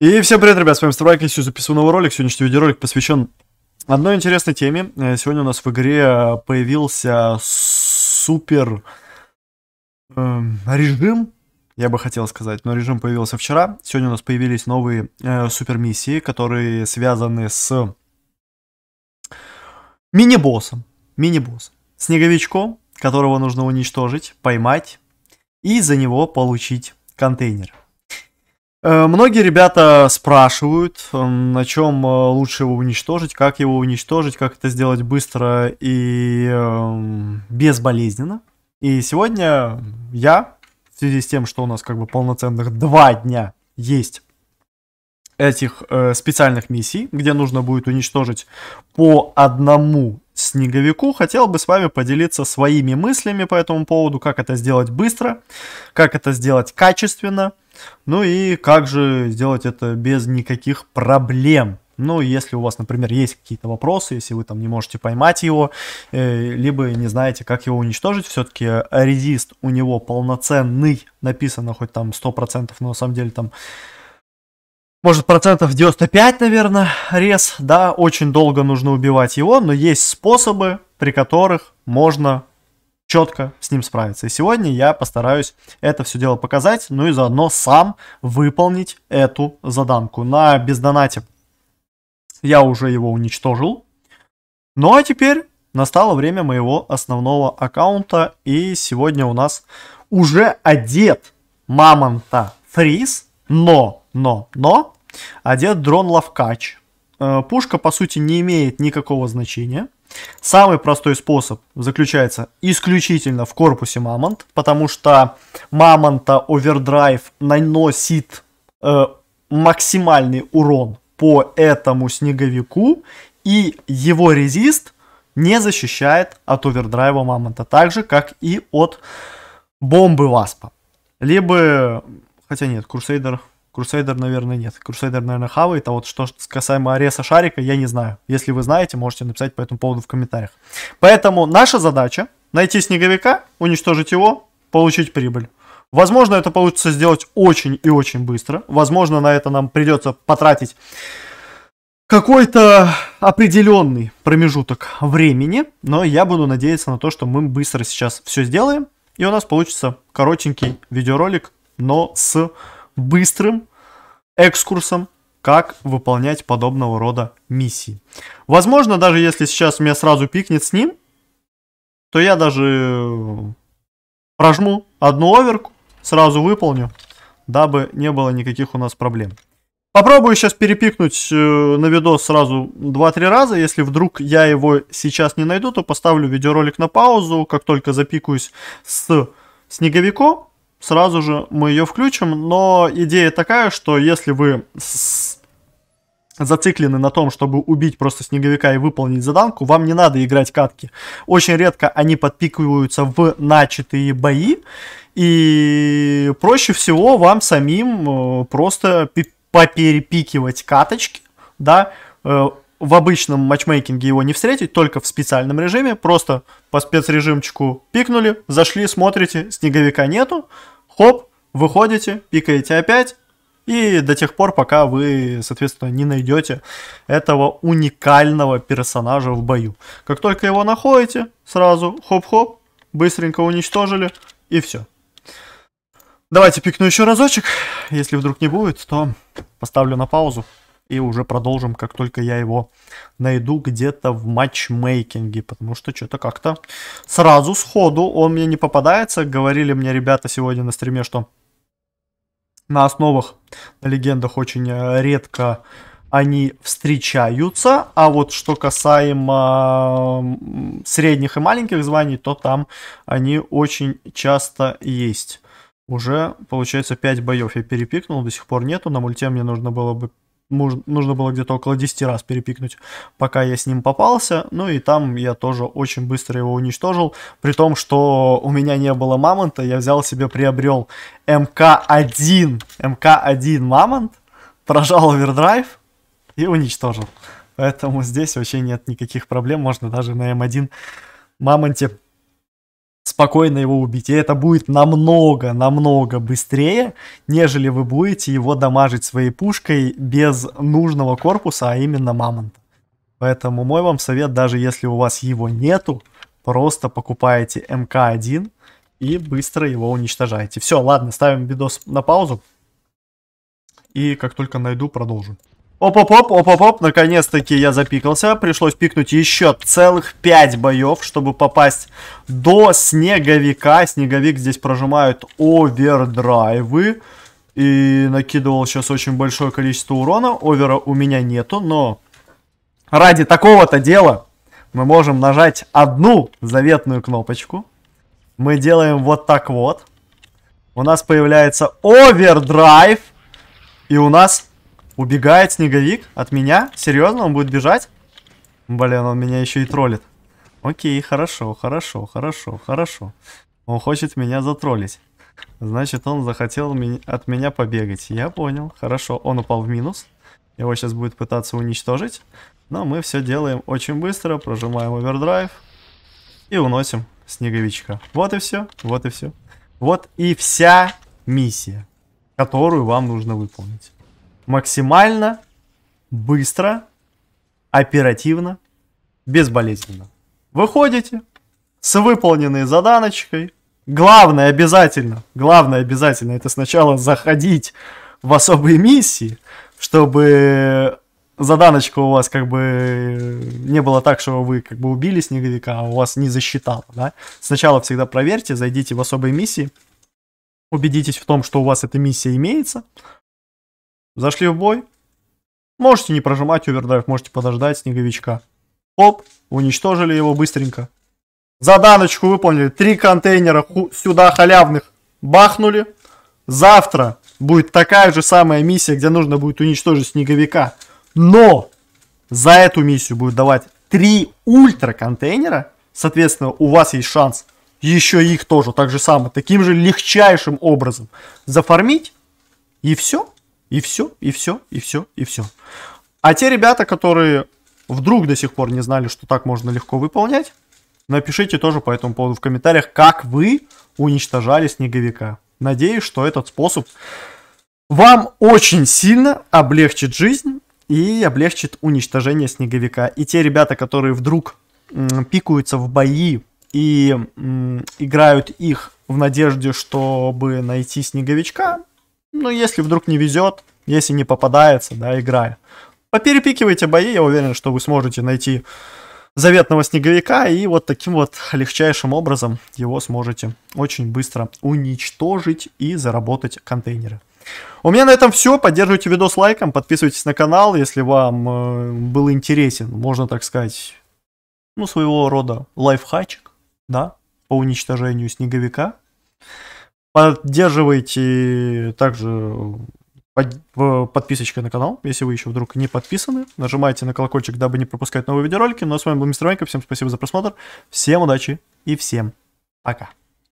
И всем привет, ребят, с вами Старбайк, я записываю новый ролик. Сегодняшний видеоролик посвящен одной интересной теме. Э, сегодня у нас в игре э, появился супер э, режим, я бы хотел сказать, но режим появился вчера. Сегодня у нас появились новые э, супер миссии, которые связаны с мини-боссом. Мини-босс. Снеговичком, которого нужно уничтожить, поймать и за него получить контейнер. Э, многие ребята спрашивают, на чем э, лучше его уничтожить, как его уничтожить, как это сделать быстро и эм, безболезненно. И сегодня я, в связи с тем, что у нас как бы полноценных два дня есть этих э, специальных миссий, где нужно будет уничтожить по одному снеговику, хотел бы с вами поделиться своими мыслями по этому поводу, как это сделать быстро, как это сделать качественно – ну и как же сделать это без никаких проблем? Ну, если у вас, например, есть какие-то вопросы, если вы там не можете поймать его, э, либо не знаете, как его уничтожить, все-таки резист у него полноценный, написано хоть там 100%, но на самом деле там может, процентов 95, наверное, рез, да, очень долго нужно убивать его, но есть способы, при которых можно четко с ним справиться. И сегодня я постараюсь это все дело показать, ну и заодно сам выполнить эту заданку. На бездонате я уже его уничтожил. Ну а теперь настало время моего основного аккаунта, и сегодня у нас уже одет мамонта фриз, но, но, но, одет дрон лавкач. Э, пушка, по сути, не имеет никакого значения. Самый простой способ заключается исключительно в корпусе Мамонт, потому что Мамонта Овердрайв наносит э, максимальный урон по этому снеговику, и его резист не защищает от овердрайва Мамонта, так же, как и от бомбы Васпа. Либо, хотя нет, курсейдер. Крусейдер, наверное, нет. Крусейдер, наверное, хавает. А вот что касаемо ареса шарика, я не знаю. Если вы знаете, можете написать по этому поводу в комментариях. Поэтому наша задача найти снеговика, уничтожить его, получить прибыль. Возможно, это получится сделать очень и очень быстро. Возможно, на это нам придется потратить какой-то определенный промежуток времени, но я буду надеяться на то, что мы быстро сейчас все сделаем, и у нас получится коротенький видеоролик, но с быстрым экскурсом, как выполнять подобного рода миссии. Возможно, даже если сейчас меня сразу пикнет с ним, то я даже э, прожму одну оверку, сразу выполню, дабы не было никаких у нас проблем. Попробую сейчас перепикнуть э, на видос сразу 2-3 раза. Если вдруг я его сейчас не найду, то поставлю видеоролик на паузу. Как только запикаюсь с снеговиком, сразу же мы ее включим, но идея такая, что если вы с... зациклены на том, чтобы убить просто снеговика и выполнить заданку, вам не надо играть катки. Очень редко они подпикиваются в начатые бои, и проще всего вам самим э, просто поперепикивать каточки, да, э, в обычном матчмейкинге его не встретить, только в специальном режиме. Просто по спецрежимчику пикнули, зашли, смотрите, снеговика нету. Хоп, выходите, пикаете опять. И до тех пор, пока вы, соответственно, не найдете этого уникального персонажа в бою. Как только его находите, сразу хоп-хоп, быстренько уничтожили и все. Давайте пикну еще разочек. Если вдруг не будет, то поставлю на паузу и уже продолжим, как только я его найду где-то в матчмейкинге, потому что что-то как-то сразу сходу он мне не попадается. Говорили мне ребята сегодня на стриме, что на основах, на легендах очень э, редко они встречаются, а вот что касаемо средних и маленьких званий, то там они очень часто есть. Уже, получается, 5 боев я перепикнул, до сих пор нету. На мульте мне нужно было бы нужно было где-то около 10 раз перепикнуть, пока я с ним попался. Ну и там я тоже очень быстро его уничтожил. При том, что у меня не было мамонта, я взял себе, приобрел МК-1. МК-1 мамонт, прожал овердрайв и уничтожил. Поэтому здесь вообще нет никаких проблем. Можно даже на М1 мамонте спокойно его убить. И это будет намного, намного быстрее, нежели вы будете его дамажить своей пушкой без нужного корпуса, а именно мамонта. Поэтому мой вам совет, даже если у вас его нету, просто покупаете МК-1 и быстро его уничтожаете. Все, ладно, ставим видос на паузу. И как только найду, продолжу. Оп-оп-оп, оп-оп-оп, наконец-таки я запикался. Пришлось пикнуть еще целых 5 боев, чтобы попасть до снеговика. Снеговик здесь прожимают овердрайвы. И накидывал сейчас очень большое количество урона. Овера у меня нету, но ради такого-то дела мы можем нажать одну заветную кнопочку. Мы делаем вот так вот. У нас появляется овердрайв. И у нас Убегает снеговик от меня? Серьезно, он будет бежать? Блин, он меня еще и троллит. Окей, хорошо, хорошо, хорошо, хорошо. Он хочет меня затроллить. Значит, он захотел от меня побегать. Я понял. Хорошо, он упал в минус. Его сейчас будет пытаться уничтожить. Но мы все делаем очень быстро. Прожимаем овердрайв. И уносим снеговичка. Вот и все. Вот и все. Вот и вся миссия, которую вам нужно выполнить максимально быстро, оперативно, безболезненно. Выходите с выполненной заданочкой. Главное обязательно, главное обязательно, это сначала заходить в особые миссии, чтобы заданочка у вас как бы не было так, что вы как бы убили снеговика, а у вас не засчитало, да? Сначала всегда проверьте, зайдите в особые миссии, убедитесь в том, что у вас эта миссия имеется, Зашли в бой. Можете не прожимать овердрайв, можете подождать снеговичка. Оп, уничтожили его быстренько. Заданочку выполнили. Три контейнера сюда халявных бахнули. Завтра будет такая же самая миссия, где нужно будет уничтожить снеговика. Но за эту миссию будет давать три ультра контейнера. Соответственно, у вас есть шанс еще их тоже так же самое, таким же легчайшим образом зафармить. И все. И все, и все, и все, и все. А те ребята, которые вдруг до сих пор не знали, что так можно легко выполнять, напишите тоже по этому поводу в комментариях, как вы уничтожали снеговика. Надеюсь, что этот способ вам очень сильно облегчит жизнь и облегчит уничтожение снеговика. И те ребята, которые вдруг пикаются в бои и играют их в надежде, чтобы найти снеговичка, ну, если вдруг не везет, если не попадается, да, играя. Поперепикивайте бои, я уверен, что вы сможете найти заветного снеговика и вот таким вот легчайшим образом его сможете очень быстро уничтожить и заработать контейнеры. У меня на этом все. Поддерживайте видос лайком, подписывайтесь на канал, если вам э, был интересен, можно так сказать, ну, своего рода лайфхачик, да, по уничтожению снеговика. Поддерживайте также под, подписочкой на канал, если вы еще вдруг не подписаны. Нажимайте на колокольчик, дабы не пропускать новые видеоролики. Ну а с вами был Мистер Ванька. Всем спасибо за просмотр. Всем удачи и всем пока.